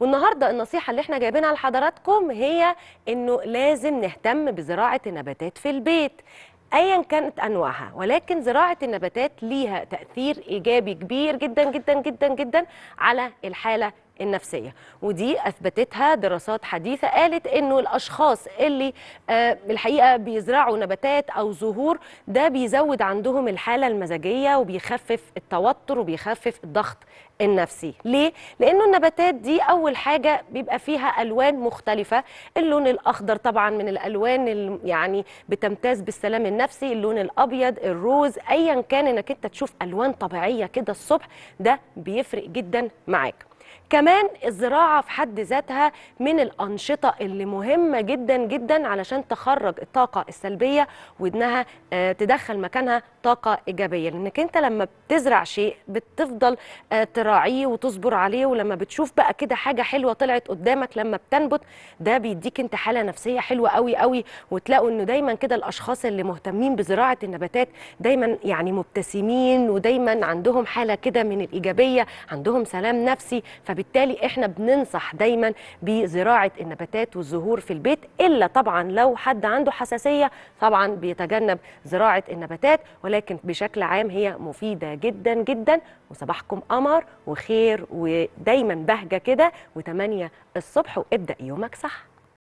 والنهارده النصيحه اللي احنا جايبينها لحضراتكم هي انه لازم نهتم بزراعه النباتات في البيت ايا كانت انواعها ولكن زراعه النباتات ليها تاثير ايجابي كبير جدا جدا جدا جدا على الحاله النفسيه ودي اثبتتها دراسات حديثه قالت انه الاشخاص اللي آه، الحقيقه بيزرعوا نباتات او زهور ده بيزود عندهم الحاله المزاجيه وبيخفف التوتر وبيخفف الضغط النفسي ليه لانه النباتات دي اول حاجه بيبقى فيها الوان مختلفه اللون الاخضر طبعا من الالوان اللي يعني بتمتاز بالسلام النفسي اللون الابيض الروز ايا كان انك انت تشوف الوان طبيعيه كده الصبح ده بيفرق جدا معاك كمان الزراعة في حد ذاتها من الأنشطة اللي مهمة جدا جدا علشان تخرج الطاقة السلبية وإنها آه، تدخل مكانها طاقة إيجابية لأنك أنت لما بتزرع شيء بتفضل آه، تراعيه وتصبر عليه ولما بتشوف بقى كده حاجة حلوة طلعت قدامك لما بتنبت ده بيديك أنت حالة نفسية حلوة قوي قوي وتلاقوا إنه دايما كده الأشخاص اللي مهتمين بزراعة النباتات دايما يعني مبتسمين ودايما عندهم حالة كده من الإيجابية عندهم سلام نفسي فبالتالي احنا بننصح دايما بزراعه النباتات والزهور في البيت الا طبعا لو حد عنده حساسيه طبعا بيتجنب زراعه النباتات ولكن بشكل عام هي مفيده جدا جدا وصباحكم قمر وخير ودايما بهجه كده و8 الصبح وابدا يومك صح